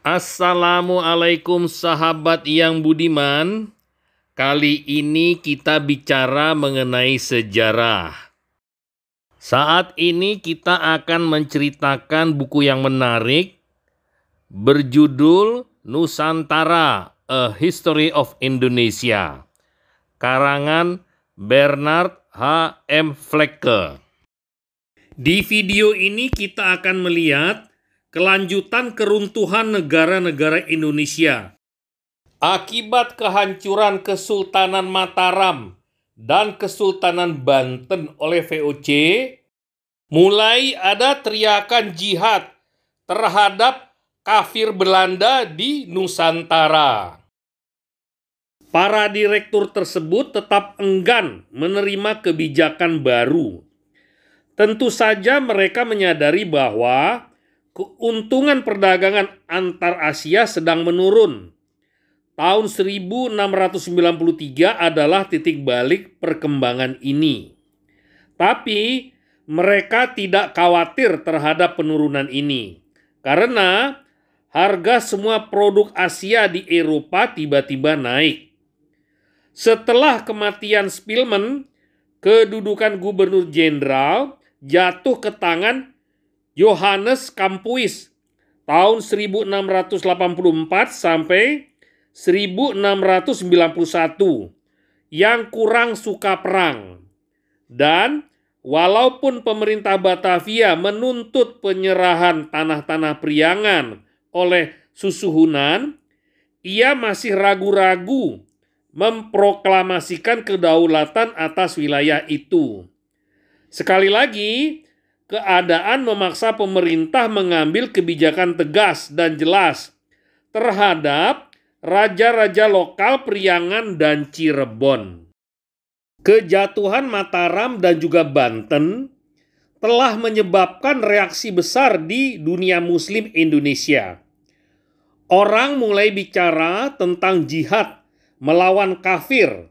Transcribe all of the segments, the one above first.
Assalamualaikum sahabat yang budiman. Kali ini kita bicara mengenai sejarah. Saat ini kita akan menceritakan buku yang menarik berjudul Nusantara: A History of Indonesia. Karangan Bernard H. M. Flecker. Di video ini kita akan melihat kelanjutan keruntuhan negara-negara Indonesia akibat kehancuran Kesultanan Mataram dan Kesultanan Banten oleh VOC, mulai ada teriakan jihad terhadap kafir Belanda di Nusantara. Para direktur tersebut tetap enggan menerima kebijakan baru. Tentu saja mereka menyadari bahwa keuntungan perdagangan antar Asia sedang menurun. Tahun 1693 adalah titik balik perkembangan ini. Tapi mereka tidak khawatir terhadap penurunan ini karena harga semua produk Asia di Eropa tiba-tiba naik. Setelah kematian Spilman, kedudukan gubernur jenderal jatuh ke tangan Johannes Kampuis tahun 1684 sampai 1691 yang kurang suka perang. Dan walaupun pemerintah Batavia menuntut penyerahan tanah-tanah Priangan oleh Susuhunan, ia masih ragu-ragu memproklamasikan kedaulatan atas wilayah itu. Sekali lagi, keadaan memaksa pemerintah mengambil kebijakan tegas dan jelas terhadap raja-raja lokal Priangan dan Cirebon. Kejatuhan Mataram dan juga Banten telah menyebabkan reaksi besar di dunia Muslim Indonesia. Orang mulai bicara tentang jihad melawan kafir.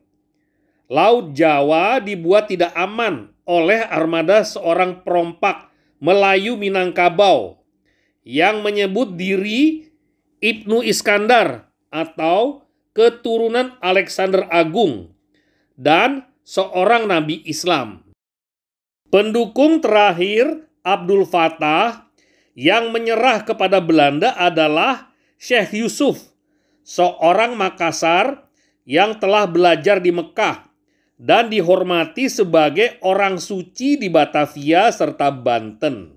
Laut Jawa dibuat tidak aman oleh armada seorang perompak Melayu Minangkabau yang menyebut diri Ibnu Iskandar atau keturunan Alexander Agung dan seorang nabi Islam. Pendukung terakhir Abdul Fatah yang menyerah kepada Belanda adalah Syekh Yusuf, seorang Makassar yang telah belajar di Mekah dan dihormati sebagai orang suci di Batavia serta Banten.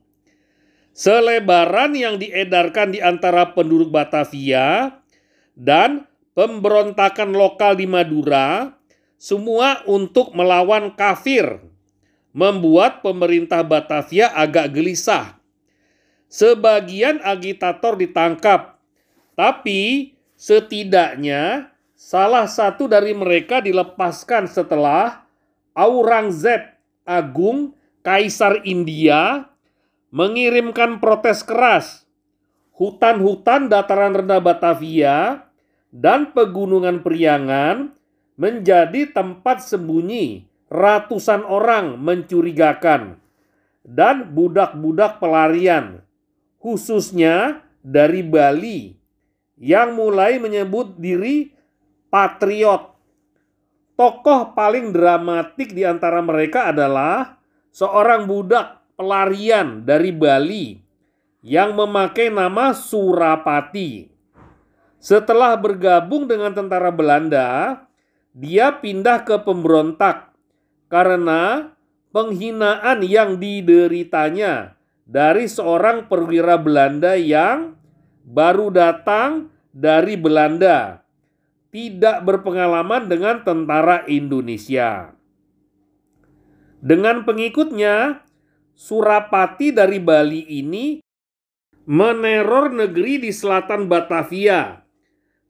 Selebaran yang diedarkan di antara penduduk Batavia dan pemberontakan lokal di Madura semua untuk melawan kafir, membuat pemerintah Batavia agak gelisah. Sebagian agitator ditangkap, tapi setidaknya salah satu dari mereka dilepaskan setelah Aurangzeb Agung Kaisar India mengirimkan protes keras. Hutan-hutan dataran rendah Batavia dan pegunungan Priangan menjadi tempat sembunyi ratusan orang mencurigakan dan budak-budak pelarian, khususnya dari Bali, yang mulai menyebut diri patriot. Tokoh paling dramatik di antara mereka adalah seorang budak pelarian dari Bali yang memakai nama Surapati. Setelah bergabung dengan tentara Belanda, dia pindah ke pemberontak karena penghinaan yang dideritanya dari seorang perwira Belanda yang baru datang dari Belanda tidak berpengalaman dengan tentara Indonesia. Dengan pengikutnya, Surapati dari Bali ini meneror negeri di selatan Batavia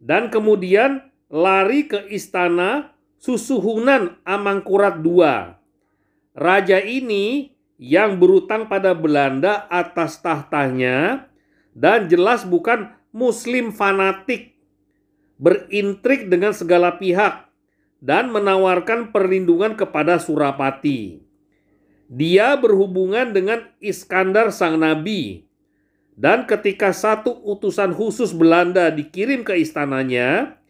dan kemudian lari ke istana Susuhunan Amangkurat II. Raja ini yang berutang pada Belanda atas tahtanya dan jelas bukan muslim fanatik berintrik dengan segala pihak dan menawarkan perlindungan kepada Surapati. Dia berhubungan dengan Iskandar sang nabi. Dan ketika satu utusan khusus Belanda dikirim ke istananya,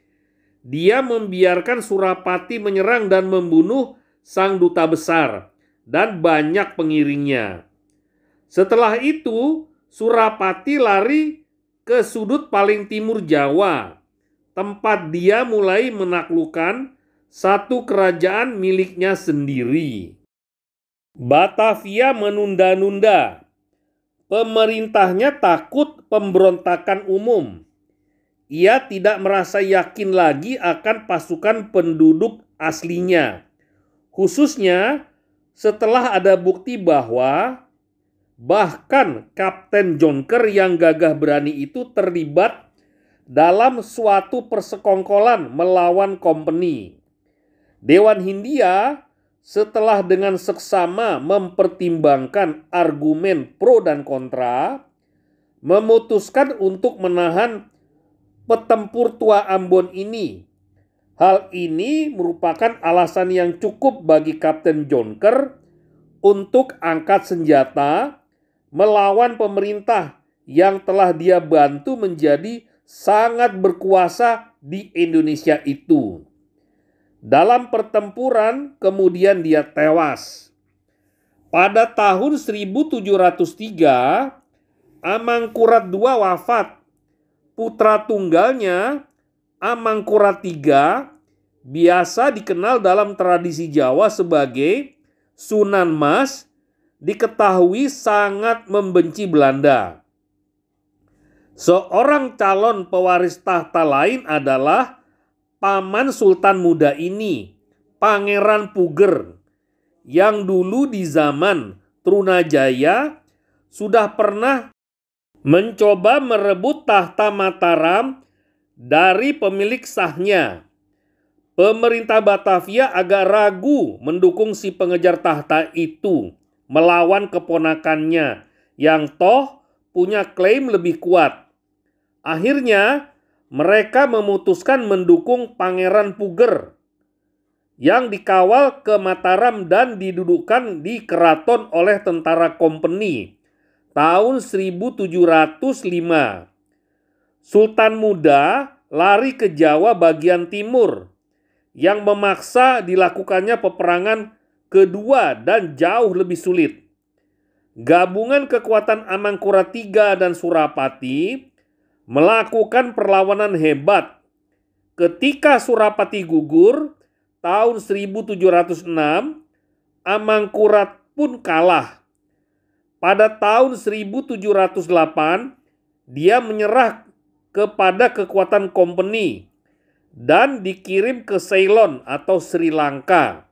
dia membiarkan Surapati menyerang dan membunuh sang duta besar dan banyak pengiringnya. Setelah itu, Surapati lari ke sudut paling timur Jawa tempat dia mulai menaklukkan satu kerajaan miliknya sendiri. Batavia menunda-nunda. Pemerintahnya takut pemberontakan umum. Ia tidak merasa yakin lagi akan pasukan penduduk aslinya. Khususnya setelah ada bukti bahwa bahkan Kapten Jonker yang gagah berani itu terlibat dalam suatu persekongkolan melawan kompeni. Dewan Hindia setelah dengan seksama mempertimbangkan argumen pro dan kontra, memutuskan untuk menahan petempur tua Ambon ini. Hal ini merupakan alasan yang cukup bagi Kapten John Kerr untuk angkat senjata melawan pemerintah yang telah dia bantu menjadi sangat berkuasa di Indonesia itu. Dalam pertempuran kemudian dia tewas. Pada tahun 1703 Amangkurat II wafat. Putra tunggalnya Amangkurat III biasa dikenal dalam tradisi Jawa sebagai Sunan Mas diketahui sangat membenci Belanda. Seorang calon pewaris tahta lain adalah paman sultan muda ini, Pangeran Puger, yang dulu di zaman Trunajaya sudah pernah mencoba merebut tahta Mataram dari pemilik sahnya. Pemerintah Batavia agak ragu mendukung si pengejar tahta itu melawan keponakannya yang toh punya klaim lebih kuat. Akhirnya, mereka memutuskan mendukung Pangeran Puger yang dikawal ke Mataram dan didudukkan di keraton oleh tentara kompeni tahun 1705. Sultan muda lari ke Jawa bagian timur yang memaksa dilakukannya peperangan kedua dan jauh lebih sulit gabungan kekuatan Amangkurat III dan Surapati melakukan perlawanan hebat. Ketika Surapati gugur tahun 1706, Amangkurat pun kalah. Pada tahun 1708, dia menyerah kepada kekuatan kompeni dan dikirim ke Ceylon atau Sri Lanka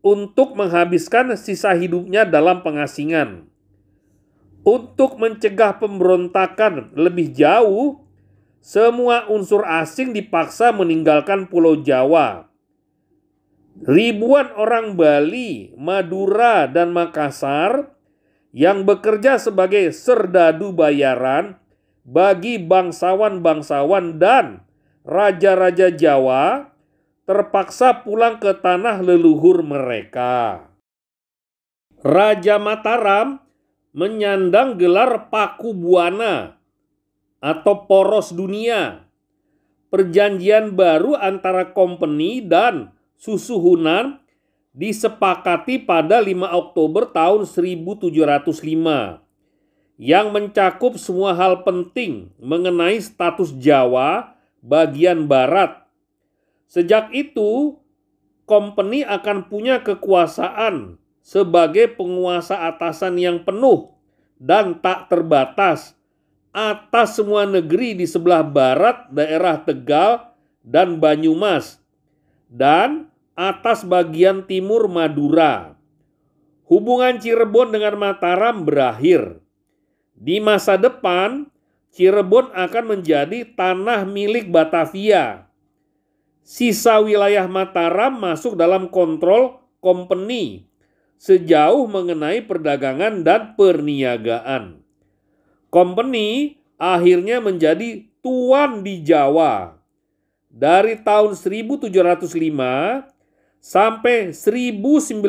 untuk menghabiskan sisa hidupnya dalam pengasingan. Untuk mencegah pemberontakan lebih jauh, semua unsur asing dipaksa meninggalkan Pulau Jawa. Ribuan orang Bali, Madura, dan Makassar yang bekerja sebagai serdadu bayaran bagi bangsawan-bangsawan dan raja-raja Jawa terpaksa pulang ke tanah leluhur mereka. Raja Mataram menyandang gelar paku buana atau poros dunia. Perjanjian baru antara company dan susuhunan disepakati pada 5 Oktober tahun 1705 yang mencakup semua hal penting mengenai status Jawa bagian barat. Sejak itu, company akan punya kekuasaan sebagai penguasa atasan yang penuh dan tak terbatas atas semua negeri di sebelah barat daerah Tegal dan Banyumas dan atas bagian timur Madura. Hubungan Cirebon dengan Mataram berakhir. Di masa depan, Cirebon akan menjadi tanah milik Batavia. Sisa wilayah Mataram masuk dalam kontrol kompeni sejauh mengenai perdagangan dan perniagaan. Company akhirnya menjadi tuan di Jawa dari tahun 1705 sampai 1941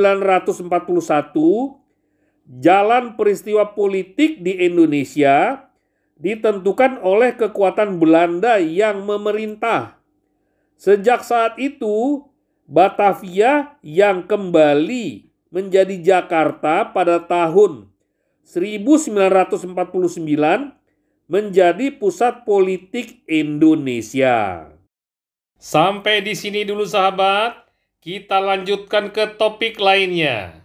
jalan peristiwa politik di Indonesia ditentukan oleh kekuatan Belanda yang memerintah. Sejak saat itu, Batavia yang kembali menjadi Jakarta pada tahun 1949 menjadi pusat politik Indonesia. Sampai di sini dulu sahabat, kita lanjutkan ke topik lainnya.